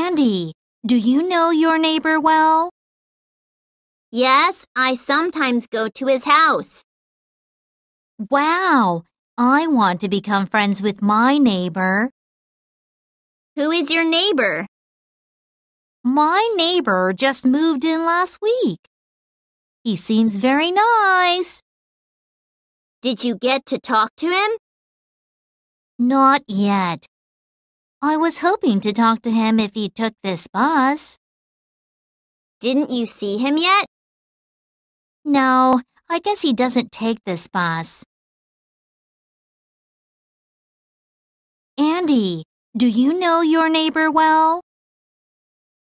Andy, do you know your neighbor well? Yes, I sometimes go to his house. Wow, I want to become friends with my neighbor. Who is your neighbor? My neighbor just moved in last week. He seems very nice. Did you get to talk to him? Not yet. I was hoping to talk to him if he took this bus. Didn't you see him yet? No, I guess he doesn't take this bus. Andy, do you know your neighbor well?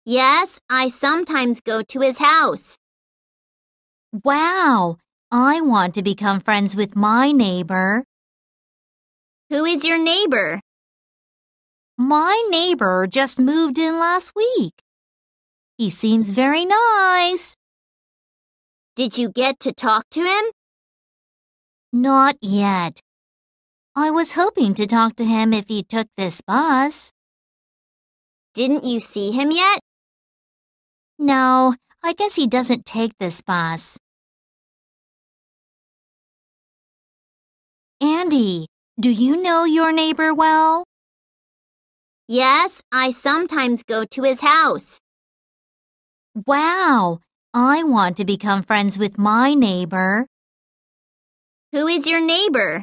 Yes, I sometimes go to his house. Wow, I want to become friends with my neighbor. Who is your neighbor? My neighbor just moved in last week. He seems very nice. Did you get to talk to him? Not yet. I was hoping to talk to him if he took this bus. Didn't you see him yet? No, I guess he doesn't take this bus. Andy, do you know your neighbor well? Yes, I sometimes go to his house. Wow, I want to become friends with my neighbor. Who is your neighbor?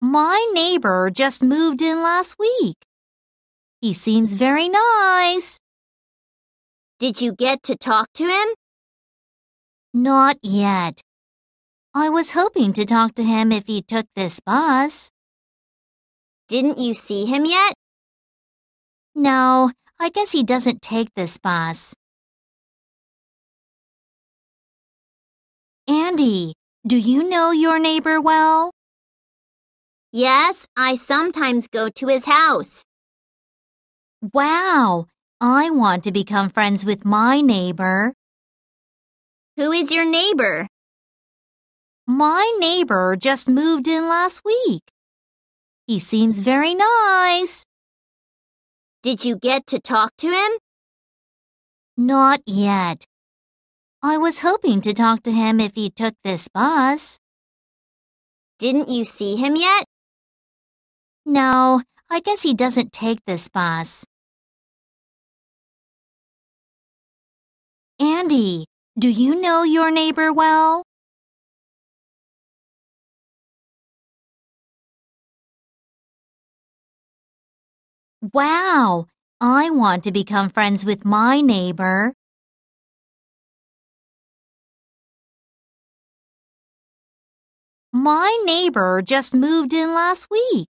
My neighbor just moved in last week. He seems very nice. Did you get to talk to him? Not yet. I was hoping to talk to him if he took this bus. Didn't you see him yet? No, I guess he doesn't take this bus. Andy, do you know your neighbor well? Yes, I sometimes go to his house. Wow, I want to become friends with my neighbor. Who is your neighbor? My neighbor just moved in last week. He seems very nice. Did you get to talk to him? Not yet. I was hoping to talk to him if he took this bus. Didn't you see him yet? No, I guess he doesn't take this bus. Andy, do you know your neighbor well? Wow! I want to become friends with my neighbor. My neighbor just moved in last week.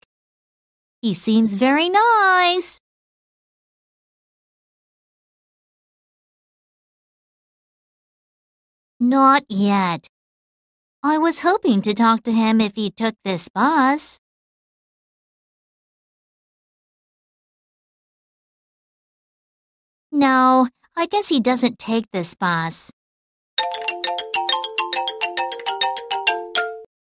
He seems very nice. Not yet. I was hoping to talk to him if he took this bus. No, I guess he doesn't take this boss.